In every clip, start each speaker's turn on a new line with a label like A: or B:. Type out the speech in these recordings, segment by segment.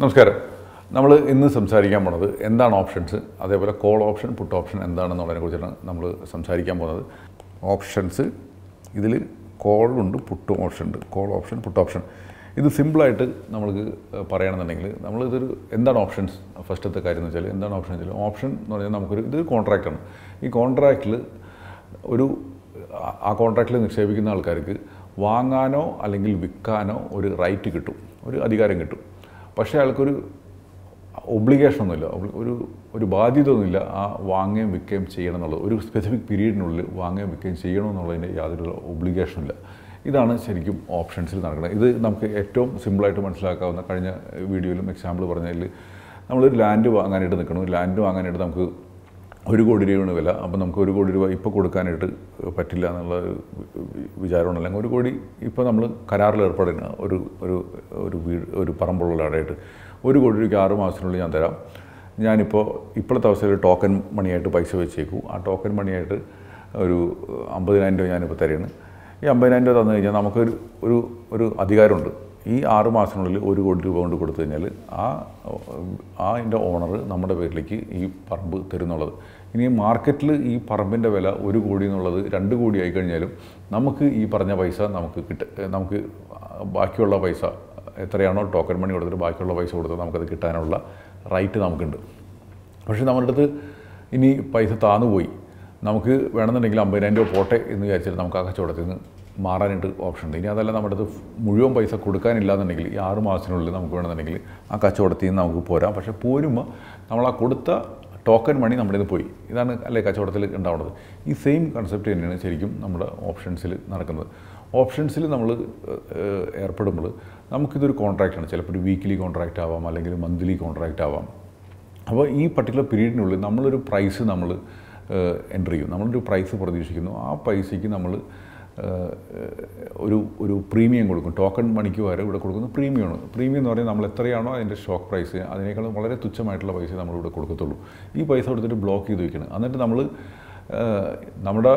A: നമസ്കാരം നമ്മൾ ഇന്ന് സംസാരിക്കാൻ പോണത് എന്താണ് ഓപ്ഷൻസ് അതേപോലെ കോൾ ഓപ്ഷൻ പുട്ട് ഓപ്ഷൻ എന്താണെന്നുള്ളതിനെ കുറിച്ചാണ് നമ്മൾ സംസാരിക്കാൻ പോകുന്നത് ഓപ്ഷൻസ് ഇതിൽ കോളുണ്ട് പുട്ട് ഓപ്ഷൻ ഉണ്ട് കോൾ ഓപ്ഷൻ പുട്ട് ഓപ്ഷൻ ഇത് സിമ്പിളായിട്ട് നമ്മൾക്ക് പറയണമെന്നുണ്ടെങ്കിൽ നമ്മളിതൊരു എന്താണ് ഓപ്ഷൻസ് ഫസ്റ്റത്തെ കാര്യം എന്ന് വെച്ചാൽ എന്താണ് ഓപ്ഷൻ എന്ന് വെച്ചാൽ ഓപ്ഷൻ എന്ന് പറഞ്ഞാൽ നമുക്കൊരു ഇതൊരു കോൺട്രാക്റ്റാണ് ഈ കോൺട്രാക്റ്റിൽ ഒരു ആ കോൺട്രാക്റ്റിൽ നിക്ഷേപിക്കുന്ന ആൾക്കാർക്ക് വാങ്ങാനോ അല്ലെങ്കിൽ വിൽക്കാനോ ഒരു റൈറ്റ് കിട്ടും ഒരു അധികാരം കിട്ടും പക്ഷേ അയാൾക്കൊരു ഒബ്ലിഗേഷൻ ഒന്നുമില്ല ഒരു ഒരു ബാധ്യത ഒന്നുമില്ല ആ വാങ്ങുകയും വിൽക്കുകയും ചെയ്യണം എന്നുള്ളത് ഒരു സ്പെസിഫിക് പീരീഡിനുള്ളിൽ വാങ്ങുകയും വിൽക്കുകയും ചെയ്യണം എന്നുള്ളതിൻ്റെ യാതൊരു ഒബ്ലിഗേഷനില്ല ഇതാണ് ശരിക്കും ഓപ്ഷൻസിൽ നടക്കുന്നത് ഇത് നമുക്ക് ഏറ്റവും സിമ്പിളായിട്ട് മനസ്സിലാക്കാവുന്ന കഴിഞ്ഞ വീഡിയോയിലും എക്സാമ്പിൾ പറഞ്ഞതിൽ നമ്മളൊരു ലാൻഡ് വാങ്ങാനായിട്ട് നിൽക്കണം ലാൻഡ് വാങ്ങാനായിട്ട് നമുക്ക് ഒരു കോടി രൂപയാണ് വില അപ്പം നമുക്ക് ഒരു കോടി രൂപ ഇപ്പോൾ കൊടുക്കാനായിട്ട് പറ്റില്ല എന്നുള്ള വിചാരമാണ് അല്ലെങ്കിൽ ഒരു കോടി ഇപ്പോൾ നമ്മൾ കരാറിൽ ഏർപ്പെടുന്ന ഒരു ഒരു ഒരു വീട് ഒരു പറമ്പുള്ള ആളായിട്ട് ഒരു കോടി രൂപയ്ക്ക് ആറ് മാസത്തിനുള്ളിൽ ഞാൻ തരാം ഞാനിപ്പോൾ ഇപ്പോഴത്തെ അവസ്ഥയിൽ ടോക്കൺ മണിയായിട്ട് പൈസ വെച്ചേക്കും ആ ടോക്കൺ മണിയായിട്ട് ഒരു അമ്പതിനായിരം രൂപ ഞാനിപ്പോൾ തരുകയാണ് ഈ അമ്പതിനായിരം രൂപ തന്നു കഴിഞ്ഞാൽ നമുക്കൊരു ഒരു ഒരു അധികാരമുണ്ട് ഈ ആറ് മാസത്തിനുള്ളിൽ ഒരു കോടി രൂപ കൊണ്ട് കൊടുത്തു കഴിഞ്ഞാൽ ആ ആ അതിൻ്റെ ഓണർ നമ്മുടെ പേരിലേക്ക് ഈ പറമ്പ് തരുന്നുള്ളത് ഇനി മാർക്കറ്റിൽ ഈ പറമ്പിൻ്റെ വില ഒരു കോടി എന്നുള്ളത് രണ്ട് കോടി ആയി കഴിഞ്ഞാലും നമുക്ക് ഈ പറഞ്ഞ പൈസ നമുക്ക് കിട്ട നമുക്ക് ബാക്കിയുള്ള പൈസ എത്രയാണോ ടോക്കൺ മണി കൊടുത്തിട്ട് ബാക്കിയുള്ള പൈസ കൊടുത്താൽ നമുക്കത് കിട്ടാനുള്ള റൈറ്റ് നമുക്കുണ്ട് പക്ഷേ നമ്മുടെ അടുത്ത് ഇനി പൈസ താന്നുപോയി നമുക്ക് വേണമെന്നുണ്ടെങ്കിൽ അമ്പതിനായിരം രൂപ പോട്ടെ എന്ന് വിചാരിച്ചാൽ നമുക്ക് ആ കച്ചവടത്തിൽ നിന്ന് മാറാനായിട്ട് ഓപ്ഷൻ ഉണ്ട് ഇനി അതല്ല നമ്മുടെ അടുത്ത് മുഴുവൻ പൈസ കൊടുക്കാനില്ല എന്നുണ്ടെങ്കിൽ ഈ ആറ് മാസത്തിനുള്ളിൽ നമുക്ക് വേണമെന്നുണ്ടെങ്കിൽ ആ കച്ചവടത്തിൽ നിന്ന് നമുക്ക് പോരാം പക്ഷേ പോരുമ്പോൾ നമ്മൾ ആ കൊടുത്ത ടോക്കൺ മണി നമ്മുടെ നിന്ന് പോയി ഇതാണ് അല്ലേ കച്ചവടത്തിൽ ഉണ്ടാവുന്നത് ഈ സെയിം കൺസെപ്റ്റ് തന്നെയാണ് ശരിക്കും നമ്മുടെ ഓപ്ഷൻസിൽ നടക്കുന്നത് ഓപ്ഷൻസിൽ നമ്മൾ ഏർപ്പെടുമ്പോൾ നമുക്കിതൊരു കോൺട്രാക്റ്റാണ് ചിലപ്പോൾ ഒരു വീക്കിലി കോൺട്രാക്റ്റ് ആവാം അല്ലെങ്കിൽ മന്ത്ലി കോൺട്രാക്റ്റ് ആവാം അപ്പോൾ ഈ പർട്ടിക്കുലർ പീരീഡിനുള്ളിൽ നമ്മളൊരു പ്രൈസ് നമ്മൾ എൻ്റർ ചെയ്യും നമ്മളൊരു പ്രൈസ് പ്രതീക്ഷിക്കുന്നു ആ പൈസയ്ക്ക് നമ്മൾ ഒരു ഒരു പ്രീമിയം കൊടുക്കും ടോക്കൺ മണിക്ക് വരെ ഇവിടെ കൊടുക്കുന്ന പ്രീമിയമാണ് പ്രീമിയം എന്ന് പറഞ്ഞാൽ നമ്മൾ എത്രയാണോ അതിൻ്റെ ഷോക്ക് പ്രൈസ് അതിനേക്കാളും വളരെ തുച്ഛമായിട്ടുള്ള പൈസ നമ്മളിവിടെ കൊടുക്കത്തുള്ളൂ ഈ പൈസ കൊടുത്തിട്ട് ബ്ലോക്ക് ചെയ്ത് വയ്ക്കണം എന്നിട്ട് നമ്മൾ നമ്മുടെ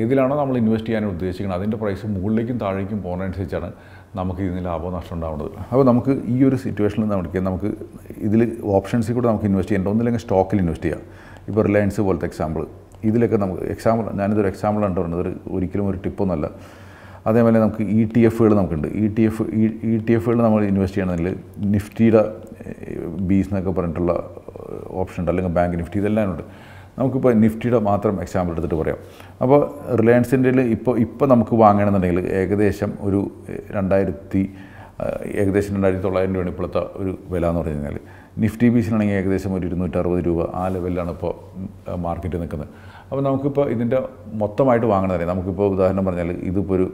A: ഏതിലാണോ നമ്മൾ ഇൻവെസ്റ്റ് ചെയ്യാൻ ഉദ്ദേശിക്കുന്നത് അതിൻ്റെ പ്രൈസ് മുകളിലേക്കും താഴേക്കും പോകുന്നതനുസരിച്ചാണ് നമുക്ക് ഇതിന് ലാഭമോ നഷ്ടം ഉണ്ടാവുന്നത് അപ്പോൾ നമുക്ക് ഈ ഒരു സിറ്റുവേഷനിൽ നമുക്ക് നമുക്ക് ഇതിൽ ഓപ്ഷൻസിൽ കൂടെ നമുക്ക് ഇൻവെസ്റ്റ് ചെയ്യേണ്ട ഒന്നില്ലെങ്കിൽ സ്റ്റോക്കിൽ ഇൻവെസ്റ്റ് ചെയ്യാം ഇപ്പോൾ റിലയൻസ് പോലത്തെ എക്സാമ്പിൾ ഇതിലൊക്കെ നമുക്ക് എക്സാമ്പിൾ ഞാനിതൊരു ഉണ്ട് പറഞ്ഞത് ഒരു ഒരിക്കലും ഒരു ടിപ്പൊന്നുമല്ല അതേപോലെ നമുക്ക് ഇ e ടി എഫുകൾ നമുക്കുണ്ട് E T F E T എഫുകൾ നമ്മൾ ഇൻവെസ്റ്റ് ചെയ്യണമെങ്കിൽ നിഫ്റ്റിയുടെ ബീസ് എന്നൊക്കെ പറഞ്ഞിട്ടുള്ള ഓപ്ഷൻ ഉണ്ട് അല്ലെങ്കിൽ ബാങ്ക് നിഫ്റ്റി ഇതെല്ലാം ഉണ്ട് നമുക്കിപ്പോൾ നിഫ്റ്റിയുടെ മാത്രം എക്സാമ്പിൾ എടുത്തിട്ട് പറയാം അപ്പോൾ റിലയൻസിൻ്റെ ഇപ്പോൾ ഇപ്പോൾ നമുക്ക് വാങ്ങണമെന്നുണ്ടെങ്കിൽ ഏകദേശം ഒരു രണ്ടായിരത്തി ഏകദേശം രണ്ടായിരത്തി തൊള്ളായിരം രൂപയാണ് ഇപ്പോഴത്തെ ഒരു വില എന്ന് പറഞ്ഞു കഴിഞ്ഞാൽ നിഫ്റ്റി ബീസിലാണെങ്കിൽ ഏകദേശം ഒരു ഇരുന്നൂറ്ററുപത് രൂപ ആ ലെവലിലാണ് ഇപ്പോൾ മാർക്കറ്റ് നിൽക്കുന്നത് അപ്പോൾ നമുക്കിപ്പോൾ ഇതിൻ്റെ മൊത്തമായിട്ട് വാങ്ങണമെന്നറിയാം നമുക്കിപ്പോൾ ഉദാഹരണം പറഞ്ഞാൽ ഇതിപ്പോൾ ഒരു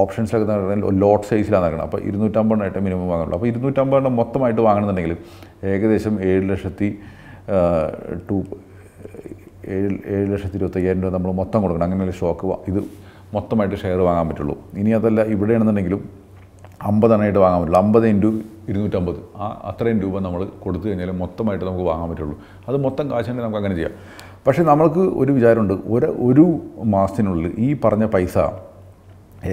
A: ഓപ്ഷൻസിലൊക്കെ പറഞ്ഞാൽ ലോട്ട് സൈസിലാണ് നടക്കുന്നത് അപ്പോൾ ഇരുന്നൂറ്റമ്പതിനായിട്ട് മിനിമം വാങ്ങുള്ളൂ അപ്പോൾ ഇരുന്നൂറ്റമ്പതെണ്ണം മൊത്തമായിട്ട് വാങ്ങണമെന്നുണ്ടെങ്കിൽ ഏകദേശം ഏഴ് ലക്ഷത്തി ടു ഏഴ് ഏഴ് ലക്ഷത്തി ഇരുപത്തയ്യായിരം രൂപ നമ്മൾ മൊത്തം കൊടുക്കണം അങ്ങനെയുള്ള സ്റ്റോക്ക് ഇത് മൊത്തമായിട്ട് ഷെയർ വാങ്ങാൻ പറ്റുള്ളൂ ഇനി അതല്ല ഇവിടെയാണെന്നുണ്ടെങ്കിലും അമ്പതെണ്ണമായിട്ട് വാങ്ങാൻ പറ്റുള്ളൂ അമ്പത് ഇൻറ്റു ഇരുന്നൂറ്റമ്പത് ആ അത്രയും രൂപ നമ്മൾ കൊടുത്തു കഴിഞ്ഞാൽ മൊത്തമായിട്ട് നമുക്ക് വാങ്ങാൻ പറ്റുള്ളൂ അത് മൊത്തം കാശ് തന്നെ നമുക്ക് അങ്ങനെ ചെയ്യാം പക്ഷേ നമ്മൾക്ക് ഒരു വിചാരമുണ്ട് ഒരു ഒരു മാസത്തിനുള്ളിൽ ഈ പറഞ്ഞ പൈസ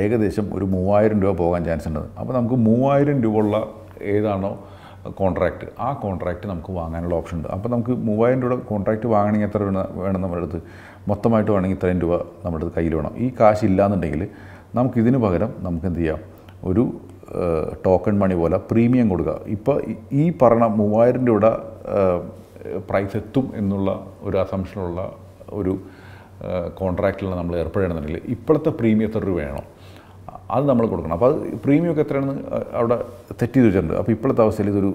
A: ഏകദേശം ഒരു മൂവായിരം രൂപ പോകാൻ ചാൻസ് ഉണ്ട് അപ്പോൾ നമുക്ക് മൂവായിരം രൂപ ഉള്ള ഏതാണോ കോൺട്രാക്റ്റ് ആ കോൺട്രാക്റ്റ് നമുക്ക് വാങ്ങാനുള്ള ഓപ്ഷൻ ഉണ്ട് അപ്പോൾ നമുക്ക് മൂവായിരം രൂപ കോൺട്രാക്റ്റ് വാങ്ങണമെങ്കിൽ എത്ര വേണം നമ്മുടെ അടുത്ത് മൊത്തമായിട്ട് വേണമെങ്കിൽ ഇത്രയും രൂപ നമ്മുടെ അടുത്ത് കയ്യിൽ വേണം ഈ കാശ് ഇല്ലാന്നുണ്ടെങ്കിൽ നമുക്കിതിന് പകരം നമുക്ക് എന്ത് ചെയ്യാം ഒരു ടോക്കൺ മണി പോലെ പ്രീമിയം കൊടുക്കുക ഇപ്പോൾ ഈ പറഞ്ഞ മൂവായിരം രൂപ പ്രൈസ് എത്തും എന്നുള്ള ഒരു അസംഷനുള്ള ഒരു കോൺട്രാക്റ്റിൽ നമ്മൾ ഏർപ്പെടുകയാണെന്നുണ്ടെങ്കിൽ ഇപ്പോഴത്തെ പ്രീമിയം എത്ര വേണം അത് നമ്മൾ കൊടുക്കണം അപ്പോൾ അത് ഒക്കെ എത്രയാണെന്ന് അവിടെ തെറ്റ് ചെയ്ത് വെച്ചിട്ടുണ്ട് അപ്പോൾ ഇപ്പോഴത്തെ അവസ്ഥയിൽ ഇതൊരു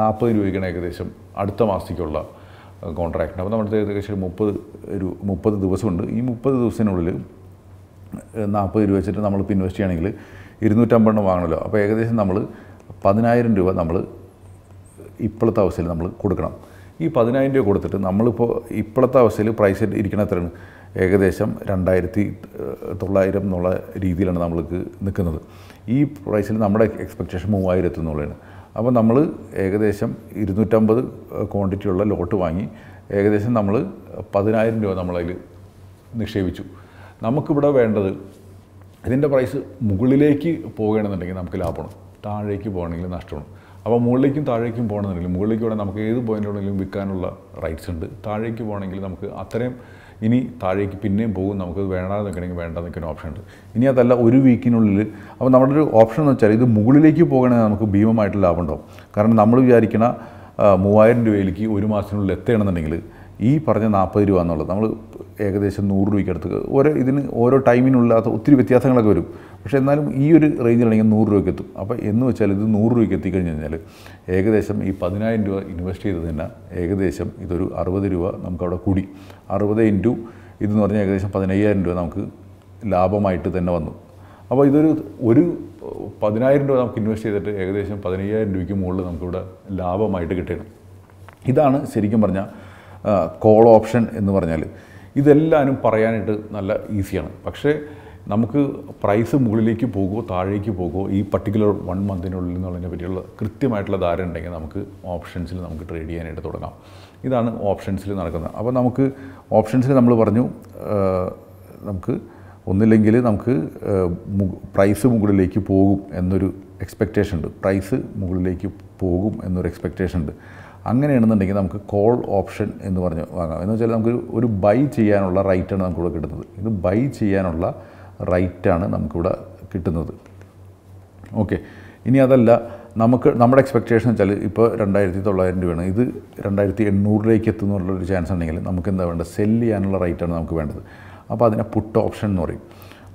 A: നാൽപ്പത് രൂപയ്ക്കാണ് ഏകദേശം അടുത്ത മാസത്തേക്കുള്ള കോൺട്രാക്റ്റിന് അപ്പോൾ നമ്മുടെ ഏകദേശം മുപ്പത് ഒരു മുപ്പത് ദിവസമുണ്ട് ഈ മുപ്പത് ദിവസത്തിനുള്ളിൽ നാൽപ്പത് രൂപ വെച്ചിട്ട് നമ്മൾ ഇപ്പോൾ ഇൻവെസ്റ്റ് ചെയ്യുകയാണെങ്കിൽ ഇരുന്നൂറ്റമ്പണ്ണം വാങ്ങണമല്ലോ അപ്പോൾ ഏകദേശം നമ്മൾ പതിനായിരം രൂപ നമ്മൾ ഇപ്പോഴത്തെ അവസ്ഥയിൽ നമ്മൾ കൊടുക്കണം ഈ പതിനായിരം രൂപ കൊടുത്തിട്ട് നമ്മളിപ്പോൾ ഇപ്പോഴത്തെ അവസ്ഥയിൽ പ്രൈസ് ഇരിക്കണ എത്രയാണ് ഏകദേശം രണ്ടായിരത്തി തൊള്ളായിരം എന്നുള്ള രീതിയിലാണ് നമ്മൾക്ക് നിൽക്കുന്നത് ഈ പ്രൈസിൽ നമ്മുടെ എക്സ്പെക്റ്റേഷൻ മൂവായിരം എത്തുന്നുള്ളതാണ് അപ്പോൾ നമ്മൾ ഏകദേശം ഇരുന്നൂറ്റമ്പത് ക്വാണ്ടിറ്റിയുള്ള ലോട്ട് വാങ്ങി ഏകദേശം നമ്മൾ പതിനായിരം രൂപ നമ്മളതിൽ നിക്ഷേപിച്ചു നമുക്കിവിടെ വേണ്ടത് ഇതിൻ്റെ പ്രൈസ് മുകളിലേക്ക് പോകണമെന്നുണ്ടെങ്കിൽ നമുക്ക് ലാഭമാണ് താഴേക്ക് പോകണമെങ്കിൽ നഷ്ടമാണ് അപ്പോൾ മുകളിലേക്കും താഴേക്കും പോകണമെന്നുണ്ടെങ്കിൽ മുകളിലേക്ക് വേണമെങ്കിൽ നമുക്ക് ഏത് പോയിന്റിലാണെങ്കിലും വിൽക്കാനുള്ള റൈറ്റ്സ് ഉണ്ട് താഴേക്ക് പോകണമെങ്കിൽ നമുക്ക് അത്രയും ഇനി താഴേക്ക് പിന്നെയും പോകും നമുക്ക് വേണ്ടാതെ നിൽക്കണമെങ്കിൽ വേണ്ട നിൽക്കുന്ന ഓപ്ഷൻ ഉണ്ട് ഇനി അതല്ല ഒരു വീക്കിനുള്ളിൽ അപ്പോൾ നമ്മുടെ ഒരു ഓപ്ഷൻ എന്ന് വെച്ചാൽ ഇത് മുകളിലേക്ക് പോകണമെങ്കിൽ നമുക്ക് ഭീമമായിട്ട് ലാഭം ഉണ്ടാവും കാരണം നമ്മൾ വിചാരിക്കണ മൂവായിരം രൂപയിലേക്ക് ഒരു മാസത്തിനുള്ളിൽ എത്തുകയാണെന്നുണ്ടെങ്കിൽ ഈ പറഞ്ഞ നാൽപ്പത് രൂപ എന്നുള്ളത് നമ്മൾ ഏകദേശം നൂറ് രൂപയ്ക്ക് അടുത്ത് ഓരോ ഇതിന് ഓരോ ടൈമിനുള്ള ഒത്തിരി വ്യത്യാസങ്ങളൊക്കെ വരും പക്ഷേ എന്നാലും ഈ ഒരു റേഞ്ചിലാണെങ്കിൽ നൂറ് രൂപയ്ക്ക് എത്തും അപ്പോൾ എന്ന് വെച്ചാൽ ഇത് നൂറ് രൂപയ്ക്ക് എത്തിക്കഴിഞ്ഞ് കഴിഞ്ഞാൽ ഏകദേശം ഈ പതിനായിരം രൂപ ഇൻവെസ്റ്റ് ചെയ്ത് തന്നെ ഏകദേശം ഇതൊരു അറുപത് രൂപ നമുക്കവിടെ കൂടി അറുപത് ഇൻറ്റു ഇതെന്ന് പറഞ്ഞാൽ ഏകദേശം പതിനയ്യായിരം രൂപ നമുക്ക് ലാഭമായിട്ട് തന്നെ വന്നു അപ്പോൾ ഇതൊരു ഒരു പതിനായിരം രൂപ നമുക്ക് ഇൻവെസ്റ്റ് ചെയ്തിട്ട് ഏകദേശം പതിനയ്യായിരം രൂപയ്ക്ക് മുകളിൽ നമുക്കിവിടെ ലാഭമായിട്ട് കിട്ടണം ഇതാണ് ശരിക്കും പറഞ്ഞാൽ കോൾ ഓപ്ഷൻ എന്ന് പറഞ്ഞാൽ ഇതെല്ലാവരും പറയാനായിട്ട് നല്ല ഈസിയാണ് പക്ഷേ നമുക്ക് പ്രൈസ് മുകളിലേക്ക് പോകുമോ താഴേക്ക് പോകുമോ ഈ പർട്ടിക്കുലർ വൺ മന്തിനുള്ളിൽ എന്നുള്ളതിനെ പറ്റിയുള്ള കൃത്യമായിട്ടുള്ള ധാരണ ഉണ്ടെങ്കിൽ നമുക്ക് ഓപ്ഷൻസിൽ നമുക്ക് ട്രേഡ് ചെയ്യാനായിട്ട് തുടങ്ങാം ഇതാണ് ഓപ്ഷൻസിൽ നടക്കുന്നത് അപ്പോൾ നമുക്ക് ഓപ്ഷൻസിൽ നമ്മൾ പറഞ്ഞു നമുക്ക് ഒന്നില്ലെങ്കിൽ നമുക്ക് പ്രൈസ് മുകളിലേക്ക് പോകും എന്നൊരു എക്സ്പെക്റ്റേഷൻ ഉണ്ട് പ്രൈസ് മുകളിലേക്ക് പോകും എന്നൊരു എക്സ്പെക്റ്റേഷൻ ഉണ്ട് അങ്ങനെയാണെന്നുണ്ടെങ്കിൽ നമുക്ക് കോൾ ഓപ്ഷൻ എന്ന് പറഞ്ഞ് വാങ്ങാം എന്ന് വെച്ചാൽ നമുക്ക് ഒരു ബൈ ചെയ്യാനുള്ള റൈറ്റാണ് നമുക്കിവിടെ കിട്ടുന്നത് ഇത് ബൈ ചെയ്യാനുള്ള റൈറ്റാണ് നമുക്കിവിടെ കിട്ടുന്നത് ഓക്കെ ഇനി അതല്ല നമുക്ക് നമ്മുടെ എക്സ്പെക്റ്റേഷൻ വെച്ചാൽ ഇപ്പോൾ രണ്ടായിരത്തി തൊള്ളായിരം രൂപയാണ് ഇത് രണ്ടായിരത്തി എണ്ണൂറിലേക്ക് എത്തുന്നുള്ളൊരു ചാൻസ് ഉണ്ടെങ്കിൽ നമുക്ക് എന്താ വേണ്ടത് സെല് ചെയ്യാനുള്ള റൈറ്റാണ് നമുക്ക് വേണ്ടത് അപ്പോൾ അതിനെ പുട്ട് ഓപ്ഷൻ എന്ന് പറയും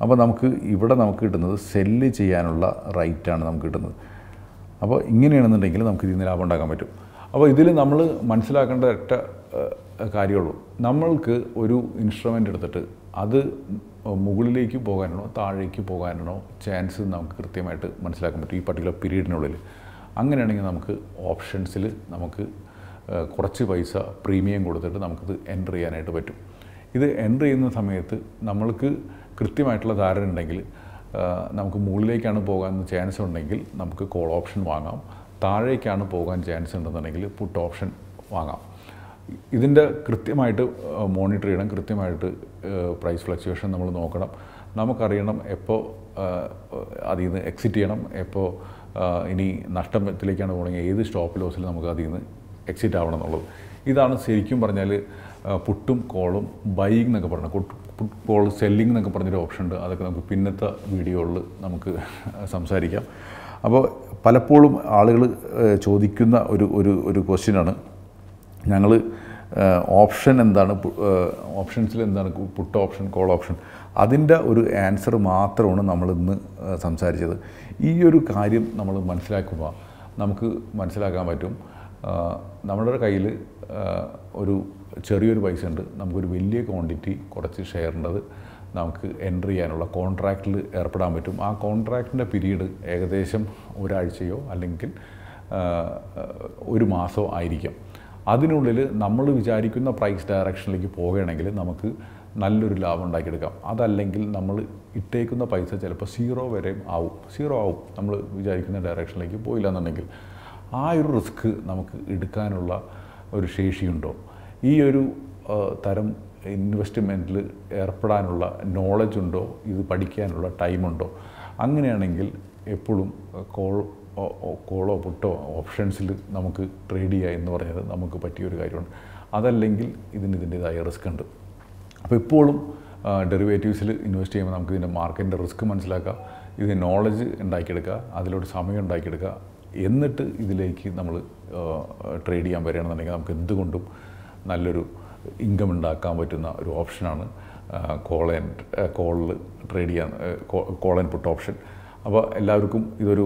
A: അപ്പോൾ നമുക്ക് ഇവിടെ നമുക്ക് കിട്ടുന്നത് സെല്ല് ചെയ്യാനുള്ള റൈറ്റാണ് നമുക്ക് കിട്ടുന്നത് അപ്പോൾ ഇങ്ങനെയാണെന്നുണ്ടെങ്കിൽ നമുക്ക് ഇതിൽ നിന്ന് ലാഭം ഉണ്ടാക്കാൻ പറ്റും അപ്പോൾ ഇതിൽ നമ്മൾ മനസ്സിലാക്കേണ്ട ഒറ്റ കാര്യമുള്ളൂ നമ്മൾക്ക് ഒരു ഇൻസ്ട്രുമെൻ്റ് എടുത്തിട്ട് അത് മുകളിലേക്ക് പോകാനാണോ താഴേക്ക് പോകാനാണോ ചാൻസ് നമുക്ക് കൃത്യമായിട്ട് മനസ്സിലാക്കാൻ പറ്റും ഈ പർട്ടിക്കുലർ പീരീഡിനുള്ളിൽ അങ്ങനെയാണെങ്കിൽ നമുക്ക് ഓപ്ഷൻസിൽ നമുക്ക് കുറച്ച് പൈസ പ്രീമിയം കൊടുത്തിട്ട് നമുക്കിത് എൻ്റർ ചെയ്യാനായിട്ട് പറ്റും ഇത് എൻ്റർ ചെയ്യുന്ന സമയത്ത് നമ്മൾക്ക് കൃത്യമായിട്ടുള്ള ധാരണ ഉണ്ടെങ്കിൽ നമുക്ക് മുകളിലേക്കാണ് പോകാൻ ചാൻസ് ഉണ്ടെങ്കിൽ നമുക്ക് കോൾ ഓപ്ഷൻ വാങ്ങാം താഴേക്കാണ് പോകാൻ ചാൻസ് ഉണ്ടെന്നുണ്ടെങ്കിൽ പുട്ട് ഓപ്ഷൻ വാങ്ങാം ഇതിൻ്റെ കൃത്യമായിട്ട് മോണിറ്റർ ചെയ്യണം കൃത്യമായിട്ട് പ്രൈസ് ഫ്ലക്ച്വേഷൻ നമ്മൾ നോക്കണം നമുക്കറിയണം എപ്പോൾ അതിൽ നിന്ന് എക്സിറ്റ് ചെയ്യണം എപ്പോൾ ഇനി നഷ്ടത്തിലേക്കാണ് പോകണമെങ്കിൽ ഏത് സ്റ്റോപ്പ് ലോസിൽ നമുക്ക് അതിൽ നിന്ന് എക്സിറ്റ് ആവണം എന്നുള്ളത് ഇതാണ് ശരിക്കും പറഞ്ഞാൽ പുട്ടും കോളും ബൈങ് എന്നൊക്കെ പറഞ്ഞത് പുട്ട് കോൾ സെല്ലിംഗ് എന്നൊക്കെ പറഞ്ഞൊരു ഓപ്ഷൻ ഉണ്ട് അതൊക്കെ നമുക്ക് പിന്നത്തെ വീഡിയോകളിൽ നമുക്ക് സംസാരിക്കാം അപ്പോൾ പലപ്പോഴും ആളുകൾ ചോദിക്കുന്ന ഒരു ഒരു ഒരു ക്വസ്റ്റ്യനാണ് ഞങ്ങൾ ഓപ്ഷൻ എന്താണ് ഓപ്ഷൻസിൽ എന്താണ് പുട്ട് ഓപ്ഷൻ കോൾ ഓപ്ഷൻ അതിൻ്റെ ഒരു ആൻസർ മാത്രമാണ് നമ്മൾ ഇന്ന് സംസാരിച്ചത് ഈ ഒരു കാര്യം നമ്മൾ മനസ്സിലാക്കുമ്പോൾ നമുക്ക് മനസ്സിലാക്കാൻ പറ്റും നമ്മുടെ കയ്യിൽ ഒരു ചെറിയൊരു പൈസ ഉണ്ട് നമുക്കൊരു വലിയ ക്വാണ്ടിറ്റി കുറച്ച് ഷെയറിൻ്റെത് നമുക്ക് എൻ്റർ ചെയ്യാനുള്ള കോൺട്രാക്റ്റിൽ ഏർപ്പെടാൻ പറ്റും ആ കോൺട്രാക്റ്റിൻ്റെ പിരീഡ് ഏകദേശം ഒരാഴ്ചയോ അല്ലെങ്കിൽ ഒരു മാസമോ ആയിരിക്കും അതിനുള്ളിൽ നമ്മൾ വിചാരിക്കുന്ന പ്രൈസ് ഡയറക്ഷനിലേക്ക് പോകുകയാണെങ്കിൽ നമുക്ക് നല്ലൊരു ലാഭം ഉണ്ടാക്കിയെടുക്കാം അതല്ലെങ്കിൽ നമ്മൾ ഇട്ടേക്കുന്ന പൈസ ചിലപ്പോൾ സീറോ വരെ ആവും സീറോ ആവും നമ്മൾ വിചാരിക്കുന്ന ഡയറക്ഷനിലേക്ക് പോയില്ല എന്നുണ്ടെങ്കിൽ ആ ഒരു റിസ്ക് നമുക്ക് എടുക്കാനുള്ള ഒരു ശേഷിയുണ്ടോ ഈ ഒരു തരം ഇൻവെസ്റ്റ്മെൻറ്റിൽ ഏർപ്പെടാനുള്ള ഉണ്ടോ ഇത് പഠിക്കാനുള്ള ടൈമുണ്ടോ അങ്ങനെയാണെങ്കിൽ എപ്പോഴും കോൾ കോളോ പുട്ടോ ഓപ്ഷൻസിൽ നമുക്ക് ട്രേഡ് ചെയ്യുക എന്ന് പറയുന്നത് നമുക്ക് പറ്റിയൊരു കാര്യമാണ് അതല്ലെങ്കിൽ ഇതിന് ഇതിൻ്റെതായ റിസ്ക് ഉണ്ട് അപ്പോൾ ഇപ്പോഴും ഡെറിവേറ്റീവ്സിൽ ഇൻവെസ്റ്റ് ചെയ്യുമ്പോൾ നമുക്ക് ഇതിൻ്റെ മാർക്കറ്റിൻ്റെ റിസ്ക് മനസ്സിലാക്കാം ഇതിന് നോളജ് ഉണ്ടാക്കിയെടുക്കുക അതിലോട്ട് സമയം ഉണ്ടാക്കിയെടുക്കുക എന്നിട്ട് ഇതിലേക്ക് നമ്മൾ ട്രേഡ് ചെയ്യാൻ വരികയാണെന്നുണ്ടെങ്കിൽ നമുക്ക് എന്തുകൊണ്ടും നല്ലൊരു ഇൻകം ഉണ്ടാക്കാൻ പറ്റുന്ന ഒരു ഓപ്ഷനാണ് കോൾ ആൻഡ് കോളിൽ ട്രേഡ് ചെയ്യാൻ കോൾ ആൻഡ് പുട്ട് ഓപ്ഷൻ അപ്പോൾ എല്ലാവർക്കും ഇതൊരു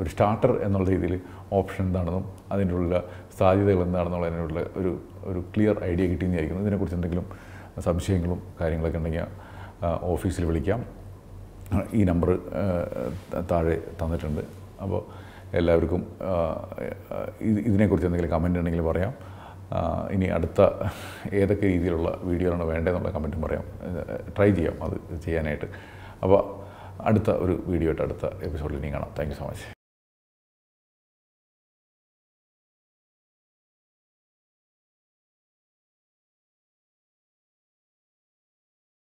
A: ഒരു സ്റ്റാർട്ടർ എന്നുള്ള രീതിയിൽ ഓപ്ഷൻ എന്താണെന്നും അതിനുള്ള സാധ്യതകൾ എന്താണെന്നുള്ള അതിനുള്ള ഒരു ഒരു ക്ലിയർ ഐഡിയ കിട്ടിയെന്നായിരിക്കുന്നു ഇതിനെക്കുറിച്ച് എന്തെങ്കിലും സംശയങ്ങളും കാര്യങ്ങളൊക്കെ ഉണ്ടെങ്കിൽ ഓഫീസിൽ വിളിക്കാം ഈ നമ്പർ താഴെ തന്നിട്ടുണ്ട് അപ്പോൾ എല്ലാവർക്കും ഇതിനെക്കുറിച്ച് എന്തെങ്കിലും കമൻ്റ് ഉണ്ടെങ്കിൽ പറയാം ഇനി അടുത്ത ഏതൊക്കെ രീതിയിലുള്ള വീഡിയോകളാണ് വേണ്ടതെന്നുള്ള കമൻറ്റും പറയാം ട്രൈ ചെയ്യാം അത് ചെയ്യാനായിട്ട് അപ്പോൾ അടുത്ത ഒരു വീഡിയോ ആയിട്ട് അടുത്ത എപ്പിസോഡിൽ ഇനി കാണാം താങ്ക് സോ മച്ച്